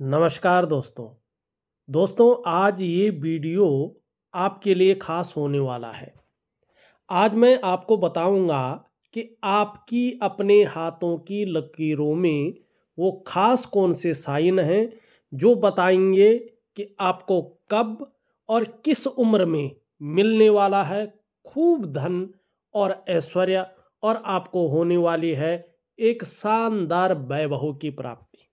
नमस्कार दोस्तों दोस्तों आज ये वीडियो आपके लिए खास होने वाला है आज मैं आपको बताऊंगा कि आपकी अपने हाथों की लकीरों में वो खास कौन से साइन हैं जो बताएंगे कि आपको कब और किस उम्र में मिलने वाला है खूब धन और ऐश्वर्य और आपको होने वाली है एक शानदार वैभव की प्राप्ति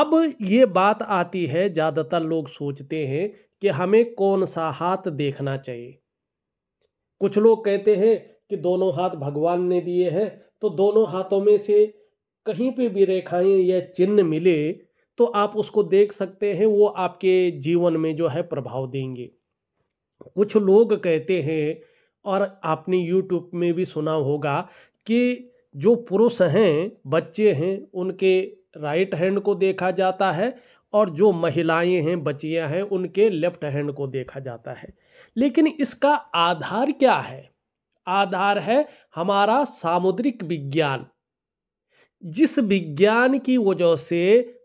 अब ये बात आती है ज़्यादातर लोग सोचते हैं कि हमें कौन सा हाथ देखना चाहिए कुछ लोग कहते हैं कि दोनों हाथ भगवान ने दिए हैं तो दोनों हाथों में से कहीं पे भी रेखाएं या चिन्ह मिले तो आप उसको देख सकते हैं वो आपके जीवन में जो है प्रभाव देंगे कुछ लोग कहते हैं और आपने यूट्यूब में भी सुना होगा कि जो पुरुष हैं बच्चे हैं उनके राइट हैंड को देखा जाता है और जो महिलाएं हैं बच्चियां हैं उनके लेफ्ट हैंड को देखा जाता है लेकिन इसका आधार क्या है आधार है हमारा सामुद्रिक विज्ञान जिस विज्ञान की वजह से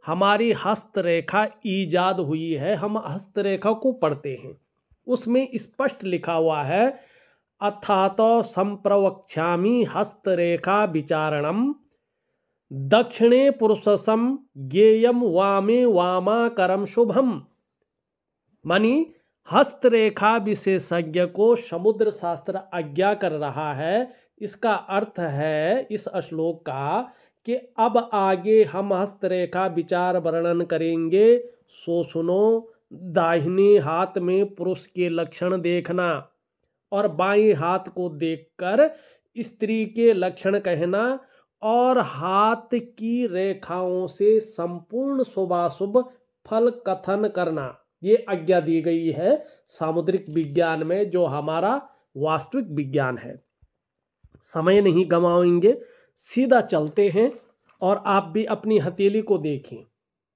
हमारी हस्तरेखा ईजाद हुई है हम हस्तरेखा को पढ़ते हैं उसमें स्पष्ट लिखा हुआ है अथातो संप्रवक्षामी हस्तरेखा विचारणम दक्षिणे पुरुषसम गेयम वामे वामा करम शुभम मनी हस्तरेखा विशेषज्ञ को समुद्र शास्त्र आज्ञा कर रहा है इसका अर्थ है इस श्लोक का कि अब आगे हम हस्तरेखा विचार वर्णन करेंगे सो सुनो दाहिने हाथ में पुरुष के लक्षण देखना और बाएं हाथ को देखकर स्त्री के लक्षण कहना और हाथ की रेखाओं से संपूर्ण शुभाशुभ फल कथन करना ये आज्ञा दी गई है सामुद्रिक विज्ञान में जो हमारा वास्तविक विज्ञान है समय नहीं गंवाएंगे सीधा चलते हैं और आप भी अपनी हथेली को देखें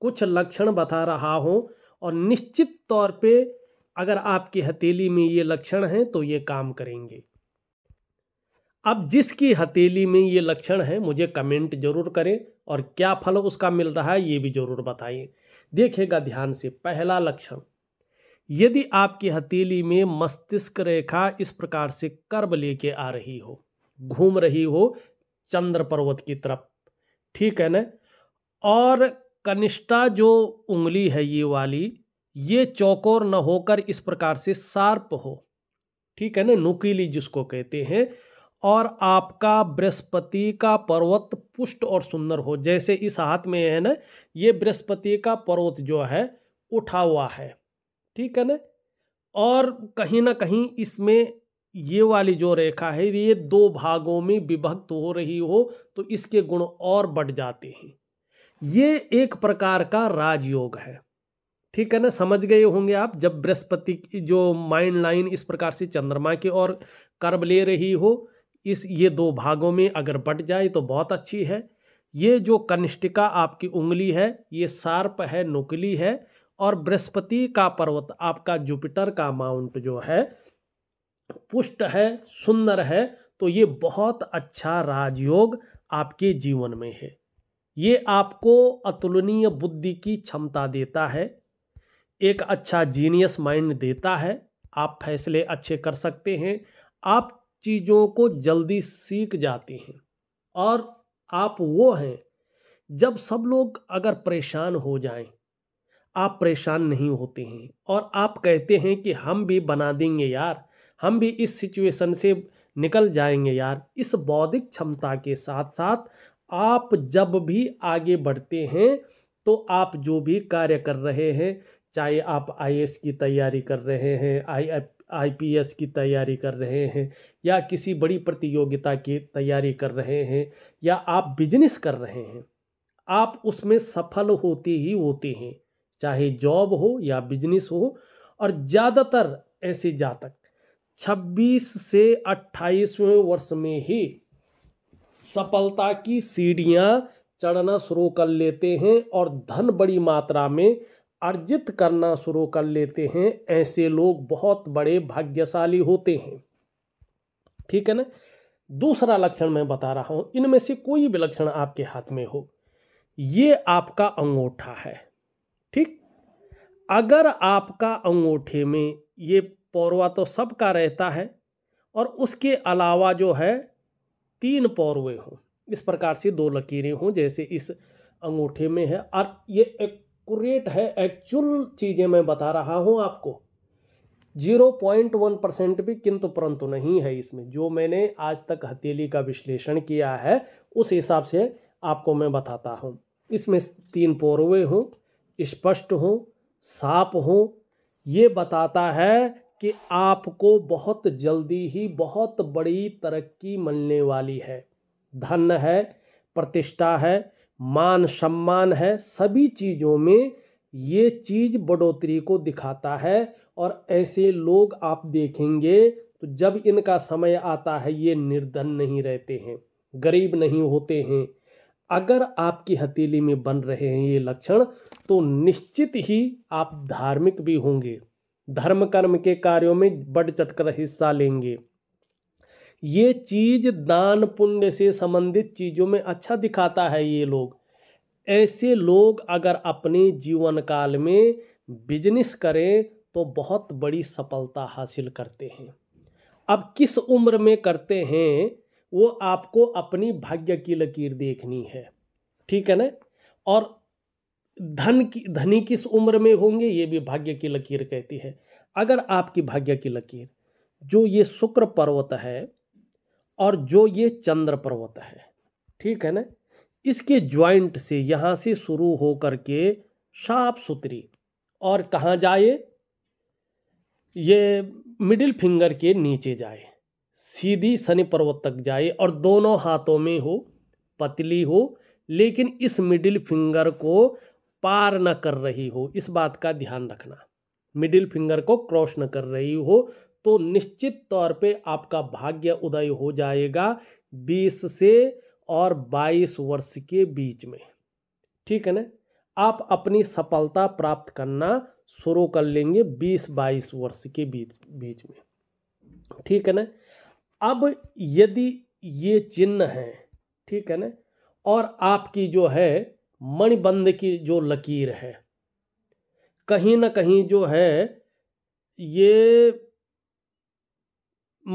कुछ लक्षण बता रहा हूँ और निश्चित तौर पे अगर आपकी हथेली में ये लक्षण हैं तो ये काम करेंगे अब जिसकी हथेली में ये लक्षण है मुझे कमेंट जरूर करें और क्या फल उसका मिल रहा है ये भी जरूर बताइए देखेगा ध्यान से पहला लक्षण यदि आपकी हथेली में मस्तिष्क रेखा इस प्रकार से कर्ब लेके आ रही हो घूम रही हो चंद्र पर्वत की तरफ ठीक है ना और कनिष्ठा जो उंगली है ये वाली ये चौकोर न होकर इस प्रकार से शार्प हो ठीक है ना नुकीली जिसको कहते हैं और आपका बृहस्पति का पर्वत पुष्ट और सुंदर हो जैसे इस हाथ में है ना ये बृहस्पति का पर्वत जो है उठा हुआ है ठीक है ना और कहीं ना कहीं इसमें ये वाली जो रेखा है ये दो भागों में विभक्त हो रही हो तो इसके गुण और बढ़ जाते हैं ये एक प्रकार का राजयोग है ठीक है ना समझ गए होंगे आप जब बृहस्पति की जो माइंड लाइन इस प्रकार से चंद्रमा की ओर कर्ब ले रही हो इस ये दो भागों में अगर बट जाए तो बहुत अच्छी है ये जो कनिष्ठिका आपकी उंगली है ये शार्प है नुकली है और बृहस्पति का पर्वत आपका जुपिटर का माउंट जो है पुष्ट है सुंदर है तो ये बहुत अच्छा राजयोग आपके जीवन में है ये आपको अतुलनीय बुद्धि की क्षमता देता है एक अच्छा जीनियस माइंड देता है आप फैसले अच्छे कर सकते हैं आप चीज़ों को जल्दी सीख जाती हैं और आप वो हैं जब सब लोग अगर परेशान हो जाएं आप परेशान नहीं होते हैं और आप कहते हैं कि हम भी बना देंगे यार हम भी इस सिचुएशन से निकल जाएंगे यार इस बौद्धिक क्षमता के साथ साथ आप जब भी आगे बढ़ते हैं तो आप जो भी कार्य कर रहे हैं चाहे आप आई की तैयारी कर रहे हैं आई आईपीएस की तैयारी कर रहे हैं या किसी बड़ी प्रतियोगिता की तैयारी कर रहे हैं या आप बिजनेस कर रहे हैं आप उसमें सफल होते ही होते हैं चाहे जॉब हो या बिजनेस हो और ज़्यादातर ऐसे जातक 26 से 28वें वर्ष में ही सफलता की सीढ़ियाँ चढ़ना शुरू कर लेते हैं और धन बड़ी मात्रा में अर्जित करना शुरू कर लेते हैं ऐसे लोग बहुत बड़े भाग्यशाली होते हैं ठीक है ना दूसरा लक्षण मैं बता रहा हूँ इनमें से कोई भी लक्षण आपके हाथ में हो ये आपका अंगूठा है ठीक अगर आपका अंगूठे में ये पौरवा तो सबका रहता है और उसके अलावा जो है तीन पौरवे हों इस प्रकार से दो लकीरें हों जैसे इस अंगूठे में है और ये एक एक्यूरेट है एक्चुअल चीज़ें मैं बता रहा हूँ आपको जीरो पॉइंट वन परसेंट भी किंतु परंतु नहीं है इसमें जो मैंने आज तक हथेली का विश्लेषण किया है उस हिसाब से आपको मैं बताता हूँ इसमें तीन पौरवे हों स्पष्ट हों साफ हों ये बताता है कि आपको बहुत जल्दी ही बहुत बड़ी तरक्की मिलने वाली है धन है प्रतिष्ठा है मान सम्मान है सभी चीज़ों में ये चीज़ बढ़ोतरी को दिखाता है और ऐसे लोग आप देखेंगे तो जब इनका समय आता है ये निर्धन नहीं रहते हैं गरीब नहीं होते हैं अगर आपकी हथेली में बन रहे हैं ये लक्षण तो निश्चित ही आप धार्मिक भी होंगे धर्म कर्म के कार्यों में बढ़ चढ़कर हिस्सा लेंगे ये चीज़ दान पुण्य से संबंधित चीज़ों में अच्छा दिखाता है ये लोग ऐसे लोग अगर अपने जीवन काल में बिजनेस करें तो बहुत बड़ी सफलता हासिल करते हैं अब किस उम्र में करते हैं वो आपको अपनी भाग्य की लकीर देखनी है ठीक है ना और धन की धनी किस उम्र में होंगे ये भी भाग्य की लकीर कहती है अगर आपकी भाग्य की लकीर जो ये शुक्र पर्वत है और जो ये चंद्र पर्वत है ठीक है ना इसके ज्वाइंट से यहाँ से शुरू हो के साफ सुथरी और कहाँ जाए ये मिडिल फिंगर के नीचे जाए सीधी शनि पर्वत तक जाए और दोनों हाथों में हो पतली हो लेकिन इस मिडिल फिंगर को पार न कर रही हो इस बात का ध्यान रखना मिडिल फिंगर को क्रॉस न कर रही हो तो निश्चित तौर पे आपका भाग्य उदय हो जाएगा 20 से और 22 वर्ष के बीच में ठीक है ना आप अपनी सफलता प्राप्त करना शुरू कर लेंगे 20-22 वर्ष के बीच बीच में ठीक है ना अब यदि ये चिन्ह है ठीक है ना और आपकी जो है मणिबंध की जो लकीर है कहीं ना कहीं जो है ये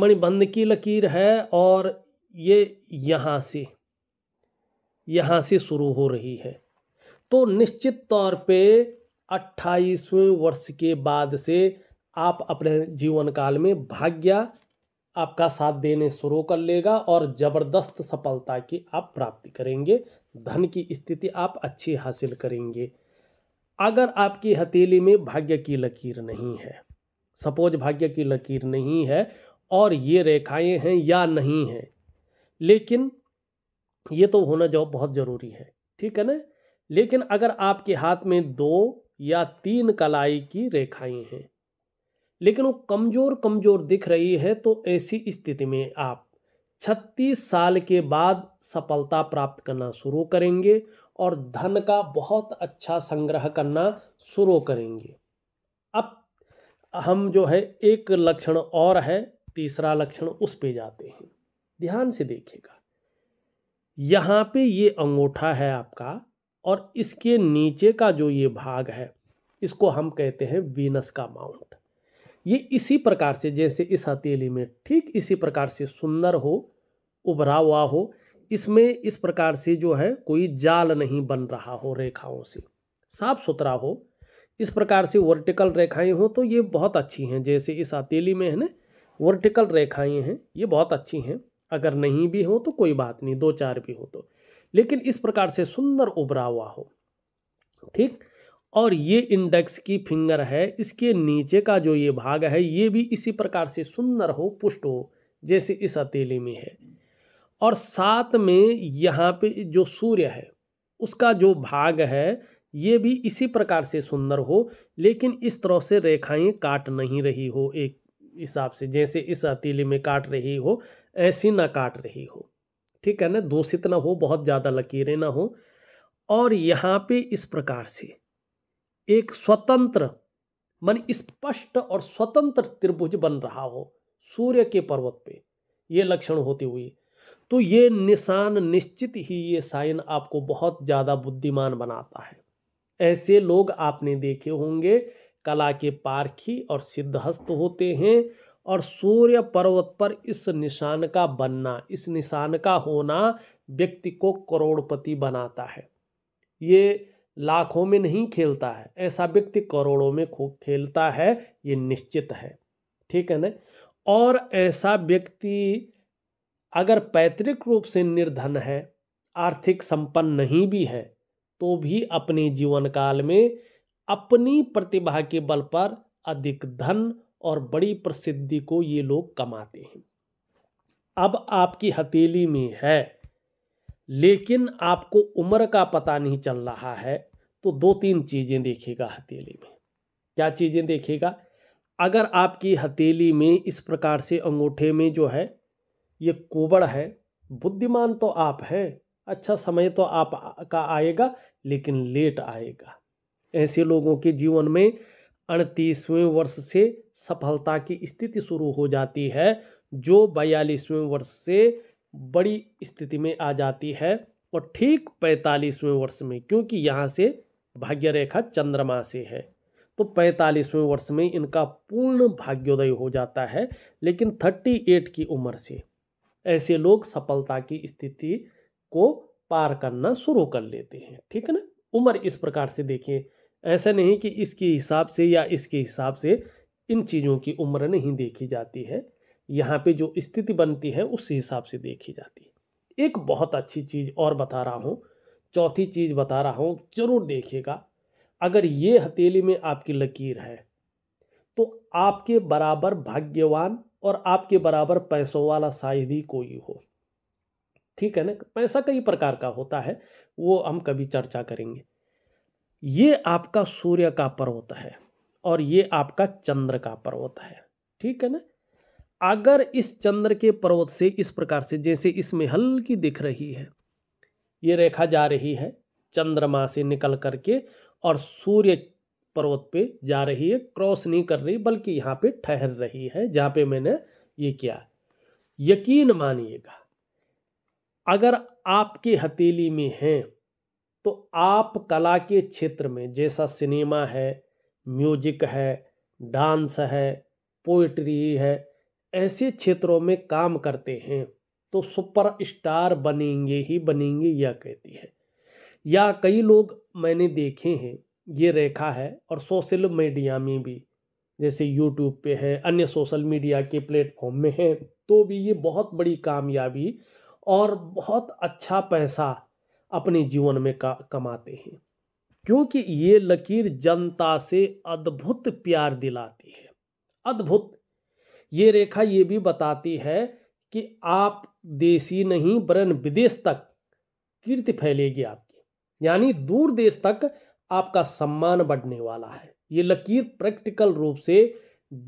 मणिबंध की लकीर है और ये यहाँ से यहाँ से शुरू हो रही है तो निश्चित तौर पे अट्ठाईसवें वर्ष के बाद से आप अपने जीवन काल में भाग्य आपका साथ देने शुरू कर लेगा और ज़बरदस्त सफलता की आप प्राप्ति करेंगे धन की स्थिति आप अच्छी हासिल करेंगे अगर आपकी हथेली में भाग्य की लकीर नहीं है सपोज भाग्य की लकीर नहीं है और ये रेखाएं हैं या नहीं हैं लेकिन ये तो होना जो बहुत ज़रूरी है ठीक है ना लेकिन अगर आपके हाथ में दो या तीन कलाई की रेखाएं हैं लेकिन वो कमज़ोर कमज़ोर दिख रही है तो ऐसी स्थिति में आप 36 साल के बाद सफलता प्राप्त करना शुरू करेंगे और धन का बहुत अच्छा संग्रह करना शुरू करेंगे अब हम जो है एक लक्षण और है तीसरा लक्षण उस पे जाते हैं ध्यान से देखिएगा यहाँ पे ये अंगूठा है आपका और इसके नीचे का जो ये भाग है इसको हम कहते हैं वीनस का माउंट ये इसी प्रकार से जैसे इस हथेली में ठीक इसी प्रकार से सुंदर हो उभरा हुआ हो इसमें इस प्रकार से जो है कोई जाल नहीं बन रहा हो रेखाओं से साफ सुथरा हो इस प्रकार से वर्टिकल रेखाएं हों तो ये बहुत अच्छी हैं जैसे इस हथेली में है ना वर्टिकल रेखाएं हैं ये बहुत अच्छी हैं अगर नहीं भी हो तो कोई बात नहीं दो चार भी हो तो लेकिन इस प्रकार से सुंदर उभरा हुआ हो ठीक और ये इंडेक्स की फिंगर है इसके नीचे का जो ये भाग है ये भी इसी प्रकार से सुंदर हो पुष्ट हो जैसे इस अतीली में है और साथ में यहाँ पे जो सूर्य है उसका जो भाग है ये भी इसी प्रकार से सुंदर हो लेकिन इस तरह से रेखाएं काट नहीं रही हो एक हिसाब से जैसे इस हथेली में काट रही हो ऐसी ना काट रही हो ठीक है ना दूषित ना हो बहुत ज़्यादा लकीरें ना हो और यहाँ पे इस प्रकार से एक स्वतंत्र मन स्पष्ट और स्वतंत्र त्रिभुज बन रहा हो सूर्य के पर्वत पे ये लक्षण होती हुई तो ये निशान निश्चित ही ये साइन आपको बहुत ज़्यादा बुद्धिमान बनाता है ऐसे लोग आपने देखे होंगे कला के पारखी और सिद्धहस्त होते हैं और सूर्य पर्वत पर इस निशान का बनना इस निशान का होना व्यक्ति को करोड़पति बनाता है ये लाखों में नहीं खेलता है ऐसा व्यक्ति करोड़ों में खेलता है ये निश्चित है ठीक है ना और ऐसा व्यक्ति अगर पैतृक रूप से निर्धन है आर्थिक संपन्न नहीं भी है तो भी अपने जीवन काल में अपनी प्रतिभा के बल पर अधिक धन और बड़ी प्रसिद्धि को ये लोग कमाते हैं अब आपकी हथेली में है लेकिन आपको उम्र का पता नहीं चल रहा है तो दो तीन चीज़ें देखेगा हथेली में क्या चीज़ें देखेगा अगर आपकी हथेली में इस प्रकार से अंगूठे में जो है ये कोबड़ है बुद्धिमान तो आप हैं अच्छा समय तो आप का आएगा लेकिन लेट आएगा ऐसे लोगों के जीवन में अड़तीसवें वर्ष से सफलता की स्थिति शुरू हो जाती है जो बयालीसवें वर्ष से बड़ी स्थिति में आ जाती है और ठीक पैंतालीसवें वर्ष में क्योंकि यहाँ से भाग्य रेखा चंद्रमा से है तो पैंतालीसवें वर्ष में इनका पूर्ण भाग्योदय हो जाता है लेकिन थर्टी एट की उम्र से ऐसे लोग सफलता की स्थिति को पार करना शुरू कर लेते हैं ठीक है ना उम्र इस प्रकार से देखिए ऐसा नहीं कि इसके हिसाब से या इसके हिसाब से इन चीज़ों की उम्र नहीं देखी जाती है यहाँ पे जो स्थिति बनती है उस हिसाब से देखी जाती है एक बहुत अच्छी चीज़ और बता रहा हूँ चौथी चीज़ बता रहा हूँ ज़रूर देखिएगा अगर ये हथेली में आपकी लकीर है तो आपके बराबर भाग्यवान और आपके बराबर पैसों वाला शायद ही कोई हो ठीक है ना पैसा कई प्रकार का होता है वो हम कभी चर्चा करेंगे ये आपका सूर्य का पर्वत है और ये आपका चंद्र का पर्वत है ठीक है ना अगर इस चंद्र के पर्वत से इस प्रकार से जैसे इसमें हल्की दिख रही है ये रेखा जा रही है चंद्रमा से निकल करके और सूर्य पर्वत पे जा रही है क्रॉस नहीं कर रही बल्कि यहाँ पे ठहर रही है जहाँ पे मैंने ये किया यकीन मानिएगा अगर आपकी हथेली में हैं तो आप कला के क्षेत्र में जैसा सिनेमा है म्यूजिक है डांस है पोइट्री है ऐसे क्षेत्रों में काम करते हैं तो सुपर स्टार बनेंगे ही बनेंगे यह कहती है या कई लोग मैंने देखे हैं ये रेखा है और सोशल मीडिया में भी जैसे यूट्यूब पे है अन्य सोशल मीडिया के प्लेटफॉर्म में है तो भी ये बहुत बड़ी कामयाबी और बहुत अच्छा पैसा अपने जीवन में का, कमाते हैं क्योंकि ये लकीर जनता से अद्भुत प्यार दिलाती है अद्भुत ये रेखा ये भी बताती है कि आप देसी नहीं वरन विदेश तक कीर्ति फैलेगी आपकी यानी दूर देश तक आपका सम्मान बढ़ने वाला है ये लकीर प्रैक्टिकल रूप से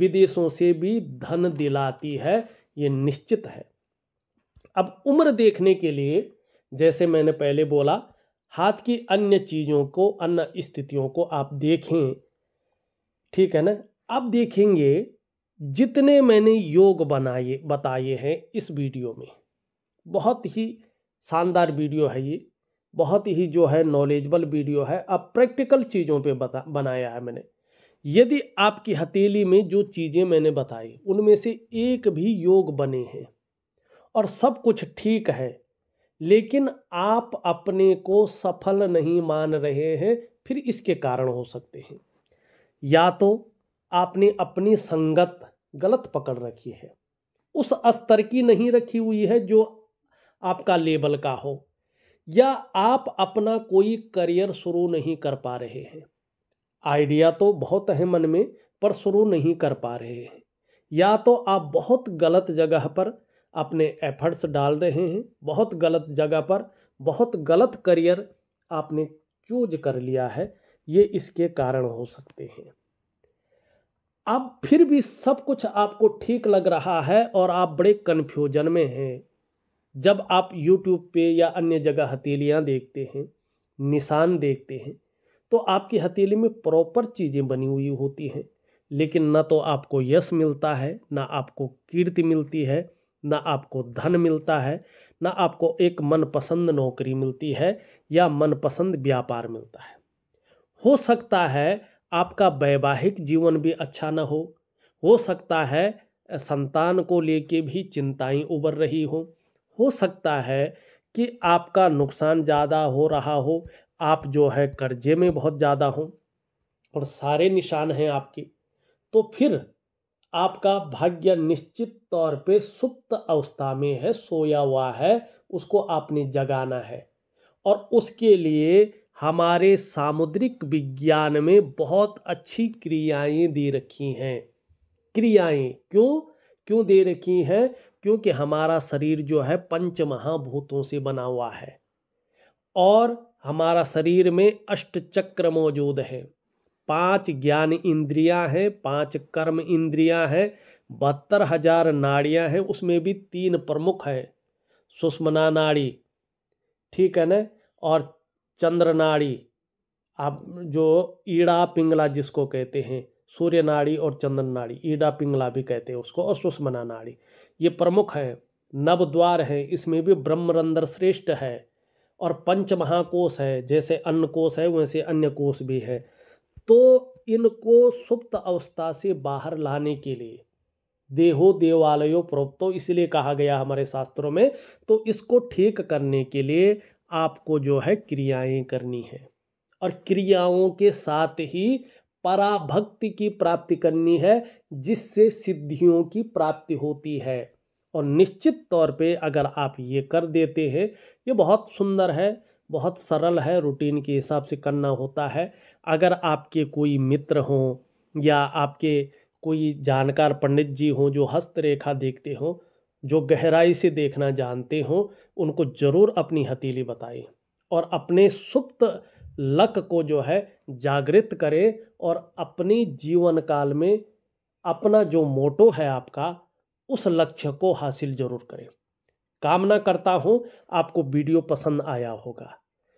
विदेशों से भी धन दिलाती है ये निश्चित है अब उम्र देखने के लिए जैसे मैंने पहले बोला हाथ की अन्य चीज़ों को अन्य स्थितियों को आप देखें ठीक है ना अब देखेंगे जितने मैंने योग बनाए बताए हैं इस वीडियो में बहुत ही शानदार वीडियो है ये बहुत ही जो है नॉलेजबल वीडियो है अब प्रैक्टिकल चीज़ों पे बता बनाया है मैंने यदि आपकी हथेली में जो चीज़ें मैंने बताई उनमें से एक भी योग बने हैं और सब कुछ ठीक है लेकिन आप अपने को सफल नहीं मान रहे हैं फिर इसके कारण हो सकते हैं या तो आपने अपनी संगत गलत पकड़ रखी है उस स्तर की नहीं रखी हुई है जो आपका लेवल का हो या आप अपना कोई करियर शुरू नहीं कर पा रहे हैं आइडिया तो बहुत है मन में पर शुरू नहीं कर पा रहे हैं या तो आप बहुत गलत जगह पर अपने एफर्ट्स डाल रहे हैं बहुत गलत जगह पर बहुत गलत करियर आपने चूज कर लिया है ये इसके कारण हो सकते हैं अब फिर भी सब कुछ आपको ठीक लग रहा है और आप बड़े कन्फ्यूजन में हैं जब आप यूट्यूब पे या अन्य जगह हथेलियाँ देखते हैं निशान देखते हैं तो आपकी हथेली में प्रॉपर चीज़ें बनी हुई होती हैं लेकिन ना तो आपको यश मिलता है ना आपको कीर्ति मिलती है ना आपको धन मिलता है ना आपको एक मनपसंद नौकरी मिलती है या मनपसंद व्यापार मिलता है हो सकता है आपका वैवाहिक जीवन भी अच्छा ना हो हो सकता है संतान को लेके भी चिंताएं उबर रही हो हो सकता है कि आपका नुकसान ज़्यादा हो रहा हो आप जो है कर्जे में बहुत ज़्यादा हो और सारे निशान हैं आपके तो फिर आपका भाग्य निश्चित तौर पे सुप्त अवस्था में है सोया हुआ है उसको आपने जगाना है और उसके लिए हमारे सामुद्रिक विज्ञान में बहुत अच्छी क्रियाएं दे रखी हैं क्रियाएं क्यों क्यों दे रखी हैं क्योंकि हमारा शरीर जो है पंच महाभूतों से बना हुआ है और हमारा शरीर में अष्ट चक्र मौजूद है पांच ज्ञान इंद्रियां हैं पांच कर्म इंद्रियां हैं बहत्तर हजार नाड़ियां हैं उसमें भी तीन प्रमुख हैं सुष्मना नाड़ी ठीक है ना और चंद्र नाड़ी आप जो ईड़ा पिंगला जिसको कहते हैं सूर्य नाड़ी और चंद्र नाड़ी ईड़ा पिंगला भी कहते हैं उसको और सुषमना नाड़ी ये प्रमुख है द्वार है इसमें भी ब्रह्मरंद्र श्रेष्ठ है और पंच महाकोश है जैसे अन्न कोश है वैसे अन्य कोश भी है तो इनको सुप्त अवस्था से बाहर लाने के लिए देहो देवालयो प्रोक्तो इसलिए कहा गया हमारे शास्त्रों में तो इसको ठीक करने के लिए आपको जो है क्रियाएं करनी है और क्रियाओं के साथ ही पराभक्ति की प्राप्ति करनी है जिससे सिद्धियों की प्राप्ति होती है और निश्चित तौर पे अगर आप ये कर देते हैं ये बहुत सुंदर है बहुत सरल है रूटीन के हिसाब से करना होता है अगर आपके कोई मित्र हों या आपके कोई जानकार पंडित जी हों जो हस्तरेखा देखते हों जो गहराई से देखना जानते हों उनको ज़रूर अपनी हथेली बताएं और अपने सुप्त लक को जो है जागृत करें और अपनी जीवन काल में अपना जो मोटो है आपका उस लक्ष्य को हासिल ज़रूर करें कामना करता हूँ आपको वीडियो पसंद आया होगा